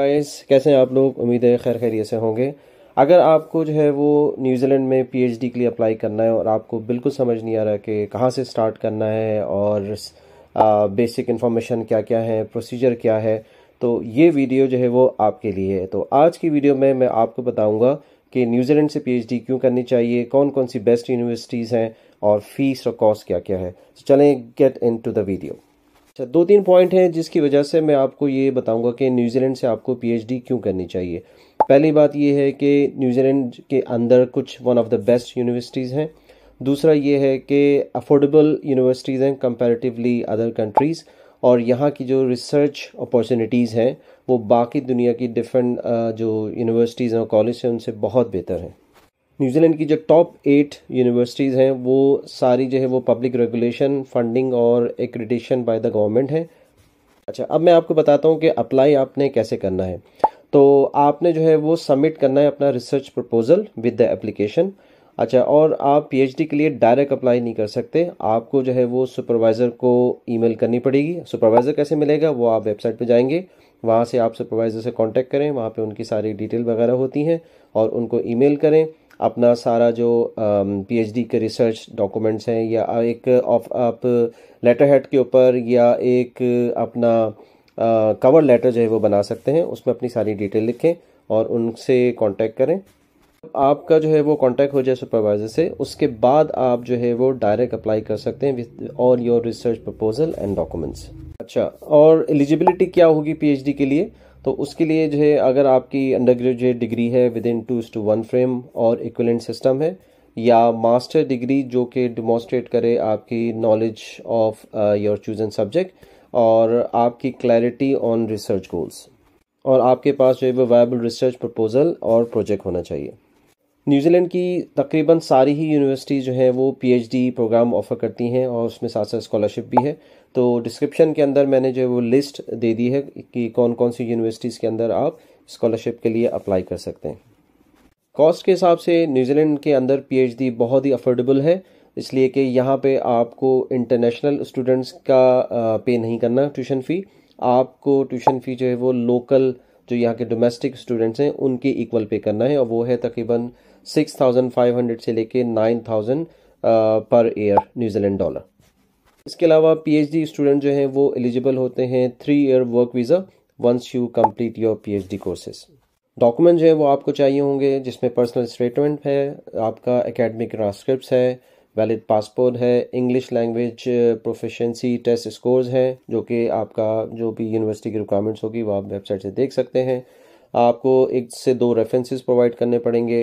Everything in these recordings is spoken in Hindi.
गाइस कैसे हैं आप लोग उम्मीद है खैर खैरियत से होंगे अगर आपको जो है वो न्यूजीलैंड में पीएचडी के लिए अप्लाई करना है और आपको बिल्कुल समझ नहीं आ रहा कि कहाँ से स्टार्ट करना है और आ, बेसिक इन्फॉर्मेशन क्या क्या है प्रोसीजर क्या है तो ये वीडियो जो है वो आपके लिए है तो आज की वीडियो में मैं आपको बताऊँगा कि न्यूजीलैंड से पी क्यों करनी चाहिए कौन कौन सी बेस्ट यूनिवर्सिटीज़ हैं और फीस और कॉस्ट क्या क्या है तो चलें get into the video अच्छा दो तीन पॉइंट हैं जिसकी वजह से मैं आपको ये बताऊंगा कि न्यूजीलैंड से आपको पीएचडी क्यों करनी चाहिए पहली बात यह है कि न्यूजीलैंड के अंदर कुछ one of the best universities हैं दूसरा ये है कि अफोर्डेबल यूनिवर्सिटीज़ हैं कंपेरेटिवली अदर कंट्रीज़ और यहाँ की जो रिसर्च अपॉर्चुनिटीज़ हैं वो बाकी दुनिया की डिफरेंट जो यूनिवर्सिटीज़ हैं और कॉलेज हैं उनसे बहुत बेहतर हैं न्यूजीलैंड की जो टॉप एट यूनिवर्सिटीज़ हैं वो सारी जो है वो पब्लिक रेगुलेशन फंडिंग और एक्रेडिशन बाय द गवर्नमेंट है अच्छा अब मैं आपको बताता हूँ कि अप्लाई आपने कैसे करना है तो आपने जो है वो सबमिट करना है अपना research proposal with the application अच्छा और आप पीएचडी के लिए डायरेक्ट अप्लाई नहीं कर सकते आपको जो है वो सुपरवाइज़र को ईमेल करनी पड़ेगी सुपरवाइज़र कैसे मिलेगा वो आप वेबसाइट पे जाएंगे वहाँ से आप सुपरवाइज़र से कांटेक्ट करें वहाँ पे उनकी सारी डिटेल वगैरह होती हैं और उनको ईमेल करें अपना सारा जो पीएचडी के रिसर्च डॉक्यूमेंट्स हैं या एक ऑफ आप लेटर हेड के ऊपर या एक अपना कवर लेटर जो है वो बना सकते हैं उसमें अपनी सारी डिटेल लिखें और उनसे कांटेक्ट करें आपका जो है वो कांटेक्ट हो जाए सुपरवाइजर से उसके बाद आप जो है वो डायरेक्ट अप्लाई कर सकते हैं with all your research proposal and documents अच्छा और एलिजिबिलिटी क्या होगी पीएचडी के लिए तो उसके लिए जो है अगर आपकी अंडर ग्रेजुएट डिग्री है within two two one frame और इक्वलेंट सिस्टम है या मास्टर डिग्री जो कि डिमॉन्स्ट्रेट करे आपकी knowledge of your chosen subject और आपकी क्लैरिटी ऑन रिसर्च गोल्स और आपके पास जो है वो वायबल रिसर्च प्रपोजल और प्रोजेक्ट होना चाहिए न्यूजीलैंड की तकरीबन सारी ही यूनिवर्सिटी जो है वो पीएचडी प्रोग्राम ऑफ़र करती हैं और उसमें साथ साथ स्कॉलरशिप भी है तो डिस्क्रिप्शन के अंदर मैंने जो है वो लिस्ट दे दी है कि कौन कौन सी यूनिवर्सिटीज़ के अंदर आप स्कॉलरशिप के लिए अप्लाई कर सकते हैं कॉस्ट के हिसाब से न्यूजीलैंड के अंदर पीएचडी बहुत ही अफोर्डेबल है इसलिए कि यहाँ पे आपको इंटरनेशनल स्टूडेंट्स का पे नहीं करना ट्यूशन फ़ी आपको ट्यूशन फ़ी जो है वो लोकल जो यहाँ के डोमेस्टिक स्टूडेंट्स हैं उनके इक्वल पे करना है और वो है तकरीबन सिक्स थाउजेंड फाइव हंड्रेड से लेके nine thousand per year New Zealand dollar इसके अलावा पीएचडी स्टूडेंट जो हैं वो एलिजिबल होते हैं three year work visa once you complete your PhD courses document जो है वो आपको चाहिए होंगे जिसमें पर्सनल स्टेटमेंट है आपका एकेडमिक ट्रांसक्रिप्ट है वैलिड पासपोर्ट है English language proficiency test scores हैं जो कि आपका जो भी यूनिवर्सिटी की रिक्वायरमेंट्स होगी वो आप वेबसाइट से देख सकते हैं आपको एक से दो रेफरेंसेस प्रोवाइड करने पड़ेंगे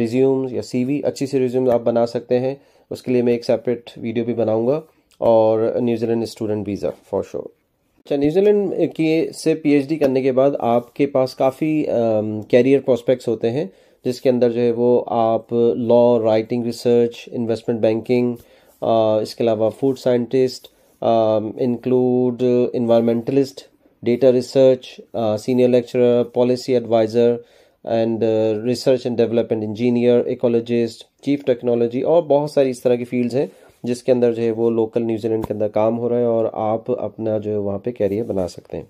रिज्यूम्स या सीवी अच्छी सी रिज्यूम आप बना सकते हैं उसके लिए मैं एक सेपरेट वीडियो भी बनाऊँगा और New Zealand student visa for sure अच्छा न्यूजीलैंड के से पीएचडी करने के बाद आपके पास काफ़ी कैरियर प्रॉस्पेक्ट्स होते हैं जिसके अंदर जो है वो आप law writing research investment banking इसके अलावा food scientist include environmentalist data research senior lecturer policy adviser and research and development engineer ecologist chief technology और बहुत सारी इस तरह की फील्ड्स हैं जिसके अंदर जो है वो लोकल न्यूजीलैंड के अंदर काम हो रहा है और आप अपना जो है वहाँ पे कैरियर बना सकते हैं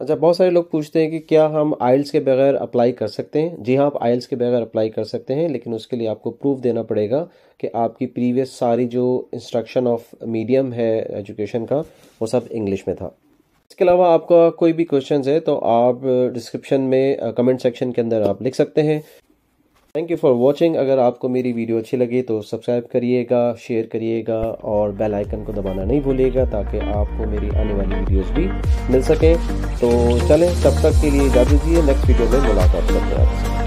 अच्छा बहुत सारे लोग पूछते हैं कि क्या हम आइल्स के बगैर अप्लाई कर सकते हैं जी हाँ आप आइल्स के बगैर अप्लाई कर सकते हैं लेकिन उसके लिए आपको प्रूफ देना पड़ेगा कि आपकी प्रीवियस सारी जो इंस्ट्रक्शन ऑफ मीडियम है एजुकेशन का वो सब इंग्लिश में था इसके अलावा आपका कोई भी क्वेश्चन है तो आप डिस्क्रिप्शन में कमेंट सेक्शन के अंदर आप लिख सकते हैं थैंक यू फॉर वॉचिंग अगर आपको मेरी वीडियो अच्छी लगी तो सब्सक्राइब करिएगा शेयर करिएगा और बेल आइकन को दबाना नहीं भूलिएगा ताकि आपको मेरी आने वाली वीडियोस भी मिल सकें तो चलें तब तक के लिए जा दीजिए नेक्स्ट वीडियो में मुलाकात करते हैं आपसे